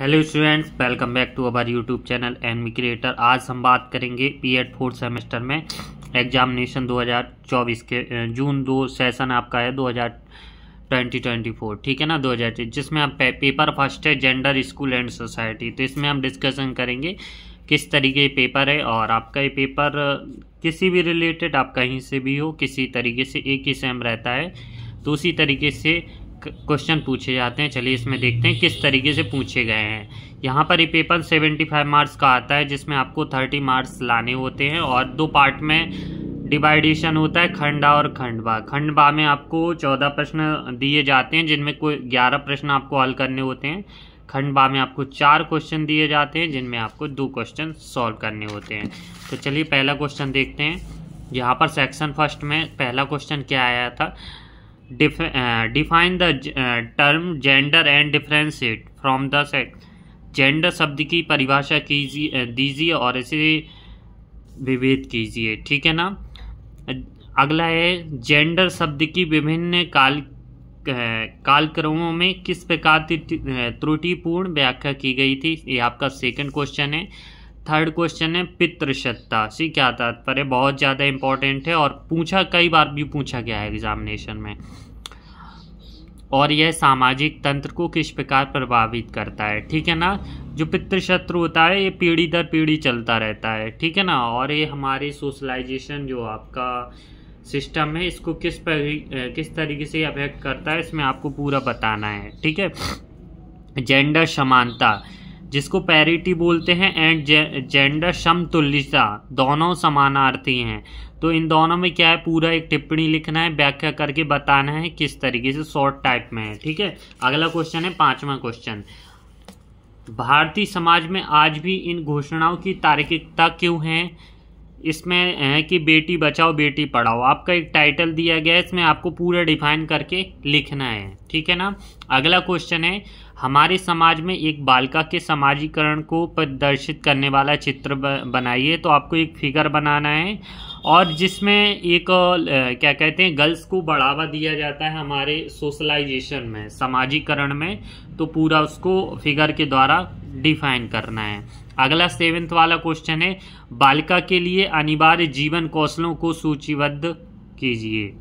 hello students welcome back to our YouTube channel and we creator आज हम बात करेंगे पी एड फोर्थ सेमेस्टर में एग्जामिनेशन 2024 के जून दो सेशन आपका है 2024 ठीक है ना 2024 जिसमें आप पेपर फर्स्ट है जेंडर स्कूल एंड सोसाइटी तो इसमें हम डिस्कशन करेंगे किस तरीके के पेपर है और आपका ये पेपर किसी भी रिलेटेड आप कहीं से भी हो किसी तरीके से एक ही सेम रहता है तो उसी तरीके से क्वेश्चन पूछे जाते हैं चलिए इसमें देखते हैं किस तरीके से पूछे गए हैं यहाँ पर ये पेपर 75 मार्क्स का आता है जिसमें आपको 30 मार्क्स लाने होते हैं और दो पार्ट में डिवाइडेशन होता है खंडा और खंडवा खंडवा में आपको 14 प्रश्न दिए जाते हैं जिनमें कोई ग्यारह प्रश्न आपको हल करने होते हैं खंडवा में आपको चार क्वेश्चन दिए जाते हैं जिनमें आपको दो क्वेश्चन सॉल्व करने होते हैं तो चलिए पहला क्वेश्चन देखते हैं यहाँ पर सेक्शन फर्स्ट में पहला क्वेश्चन क्या आया था define the term gender and difference it from the सेट जेंडर शब्द की परिभाषा कीजिए uh, दीजिए और इसे विभेद कीजिए ठीक है ना अगला है जेंडर शब्द की विभिन्न काल uh, कालक्रमों में किस प्रकार की uh, त्रुटिपूर्ण व्याख्या की गई थी ये आपका सेकंड क्वेश्चन है थर्ड क्वेश्चन है पितृसत्ता से क्या तात्पर्य बहुत ज़्यादा इंपॉर्टेंट है और पूछा कई बार भी पूछा गया है एग्जामिनेशन में और यह सामाजिक तंत्र को किस प्रकार प्रभावित करता है ठीक है ना जो पितृशत्रु होता है ये पीढ़ी दर पीढ़ी चलता रहता है ठीक है ना और ये हमारे सोशलाइजेशन जो आपका सिस्टम है इसको किस पर किस तरीके से अफेक्ट करता है इसमें आपको पूरा बताना है ठीक है जेंडर समानता जिसको पैरिटी बोलते हैं एंड जे, जेंडर समतुल्यता दोनों समानार्थी हैं तो इन दोनों में क्या है पूरा एक टिप्पणी लिखना है व्याख्या करके बताना है किस तरीके से शॉर्ट टाइप में है ठीक है अगला क्वेश्चन है पांचवा क्वेश्चन भारतीय समाज में आज भी इन घोषणाओं की तार्किकता क्यों है इसमें है कि बेटी बचाओ बेटी पढ़ाओ आपका एक टाइटल दिया गया है इसमें आपको पूरा डिफाइन करके लिखना है ठीक है ना अगला क्वेश्चन है हमारे समाज में एक बालिका के समाजीकरण को प्रदर्शित करने वाला चित्र बनाइए तो आपको एक फिगर बनाना है और जिसमें एक क्या कहते हैं गर्ल्स को बढ़ावा दिया जाता है हमारे सोशलाइजेशन में समाजीकरण में तो पूरा उसको फिगर के द्वारा डिफाइन करना है अगला सेवेंथ वाला क्वेश्चन है बालिका के लिए अनिवार्य जीवन कौशलों को सूचीबद्ध कीजिए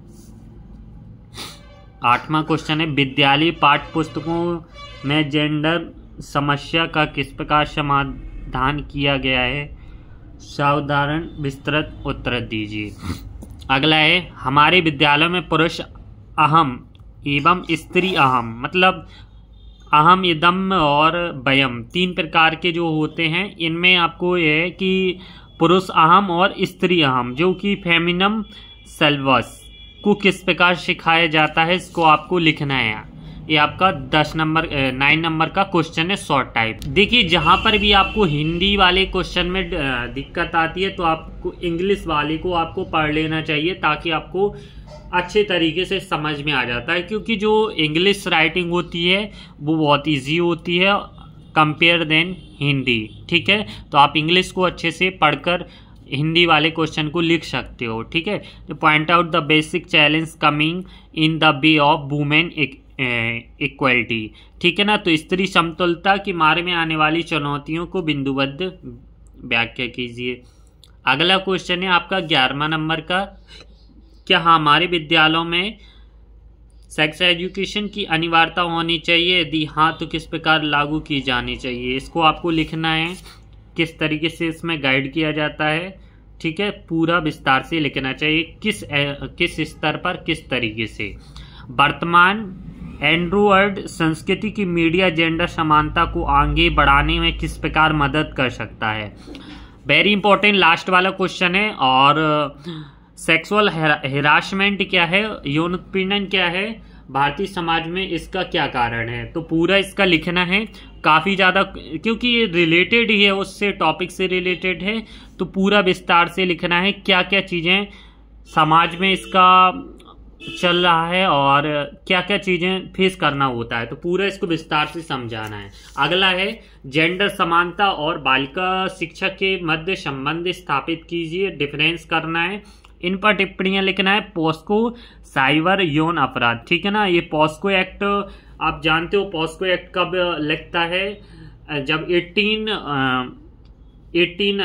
आठवां क्वेश्चन है विद्यालय पाठ्यपुस्तकों पुस्तकों में जेंडर समस्या का किस प्रकार समाधान किया गया है सावधारण विस्तृत उत्तर दीजिए अगला है हमारे विद्यालय में पुरुष अहम एवं स्त्री अहम मतलब अहम इदम और बयम तीन प्रकार के जो होते हैं इनमें आपको यह है कि पुरुष अहम और स्त्री अहम जो कि फेमिनम सेल्वस को किस प्रकार सिखाया जाता है इसको आपको लिखना है ये आपका दस नंबर नाइन नंबर का क्वेश्चन है शॉर्ट टाइप देखिए जहाँ पर भी आपको हिंदी वाले क्वेश्चन में दिक्कत आती है तो आपको इंग्लिश वाले को आपको पढ़ लेना चाहिए ताकि आपको अच्छे तरीके से समझ में आ जाता है क्योंकि जो इंग्लिश राइटिंग होती है वो बहुत ईजी होती है कंपेयर देन हिंदी ठीक है तो आप इंग्लिश को अच्छे से पढ़कर हिंदी वाले क्वेश्चन को लिख सकते हो ठीक है तो point out the basic challenge coming in the be of women equality ठीक है ना तो स्त्री समतुलता के मारे में आने वाली चुनौतियों को बिंदुबद्ध व्याख्या कीजिए अगला क्वेश्चन है आपका ग्यारहवा नंबर का क्या हमारे विद्यालयों में सेक्स एजुकेशन की अनिवार्यता होनी चाहिए यदि हाँ तो किस प्रकार लागू की जानी चाहिए इसको आपको लिखना है किस तरीके से इसमें गाइड किया जाता है ठीक है पूरा विस्तार से लिखना चाहिए किस किस स्तर पर किस तरीके से वर्तमान एंड्रॉयड संस्कृति की मीडिया जेंडर समानता को आगे बढ़ाने में किस प्रकार मदद कर सकता है वेरी इंपॉर्टेंट लास्ट वाला क्वेश्चन है और सेक्सुअल हिरासमेंट क्या है यौन उत्पीड़न क्या है भारतीय समाज में इसका क्या कारण है तो पूरा इसका लिखना है काफ़ी ज़्यादा क्योंकि ये रिलेटेड ही है उससे टॉपिक से रिलेटेड है तो पूरा विस्तार से लिखना है क्या क्या चीज़ें समाज में इसका चल रहा है और क्या क्या चीज़ें फेस करना होता है तो पूरा इसको विस्तार से समझाना है अगला है जेंडर समानता और बालिका शिक्षा के मध्य संबंध स्थापित कीजिए डिफरेंस करना है इन पर टिप्पणियां लिखना है पॉस्को साइबर यौन अपराध ठीक है ना ये पॉस्को एक्ट आप जानते हो पॉस्को एक्ट कब लगता है जब 18 एटीन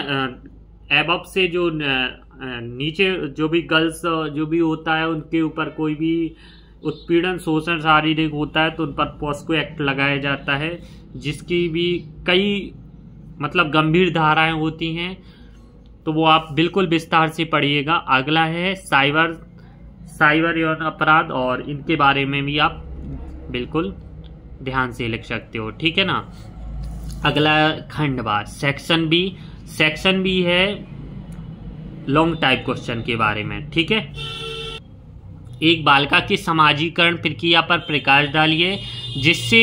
एब से जो नीचे जो भी गर्ल्स जो भी होता है उनके ऊपर कोई भी उत्पीड़न शोषण शारीरिक होता है तो उन पर पॉस्को एक्ट लगाया जाता है जिसकी भी कई मतलब गंभीर धाराएं होती हैं तो वो आप बिल्कुल विस्तार से पढ़िएगा अगला है साइबर साइबर यौन अपराध और इनके बारे में भी आप बिल्कुल ध्यान से लिख सकते हो ठीक है ना अगला खंड बार सेक्शन बी सेक्शन बी है लॉन्ग टाइप क्वेश्चन के बारे में ठीक है एक बालिका की समाजीकरण प्रक्रिया पर प्रकाश डालिए जिससे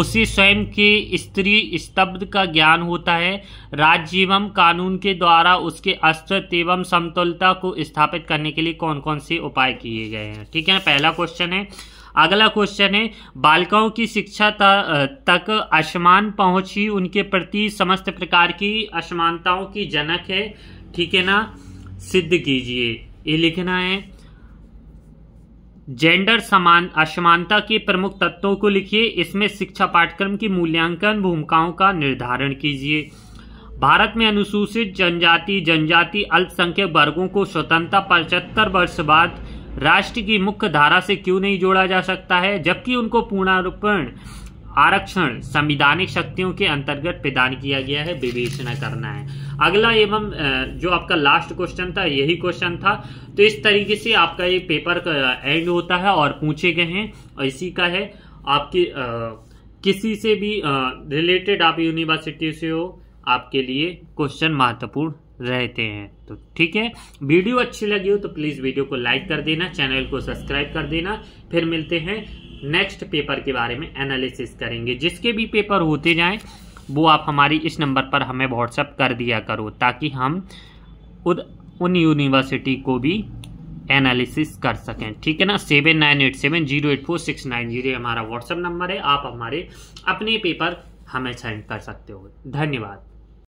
उसी स्वयं के स्त्री स्तब्ध का ज्ञान होता है राज्य एवं कानून के द्वारा उसके अस्तित्व एवं समतुलता को स्थापित करने के लिए कौन कौन से उपाय किए गए हैं ठीक है पहला क्वेश्चन है अगला क्वेश्चन है बालिकाओं की शिक्षा तक असमान पहुँच ही उनके प्रति समस्त प्रकार की असमानताओं की जनक है ठीक है ना सिद्ध कीजिए ये लिखना है जेंडर समान असमानता के प्रमुख तत्वों को लिखिए इसमें शिक्षा पाठ्यक्रम की मूल्यांकन भूमिकाओं का निर्धारण कीजिए भारत में अनुसूचित जनजाति जनजाति अल्पसंख्यक वर्गों को स्वतंत्रता पचहत्तर वर्ष बाद राष्ट्र की मुख्य धारा से क्यों नहीं जोड़ा जा सकता है जबकि उनको पूर्णारोपण आरक्षण संविधानिक शक्तियों के अंतर्गत प्रदान किया गया है विवेचना करना है अगला एवं जो आपका लास्ट क्वेश्चन था यही क्वेश्चन था तो इस तरीके से आपका ये पेपर एंड होता है और पूछे गए हैं इसी का है आपके किसी से भी रिलेटेड आप यूनिवर्सिटी से हो आपके लिए क्वेश्चन महत्वपूर्ण रहते हैं तो ठीक है वीडियो अच्छी लगी हो तो प्लीज़ वीडियो को लाइक कर देना चैनल को सब्सक्राइब कर देना फिर मिलते हैं नेक्स्ट पेपर के बारे में एनालिसिस करेंगे जिसके भी पेपर होते जाएं वो आप हमारी इस नंबर पर हमें व्हाट्सअप कर दिया करो ताकि हम उद, उन यूनिवर्सिटी को भी एनालिसिस कर सकें ठीक है ना seven nine eight seven zero eight four six nine zero हमारा व्हाट्सअप नंबर है आप हमारे अपने पेपर हमें सेंड कर सकते हो धन्यवाद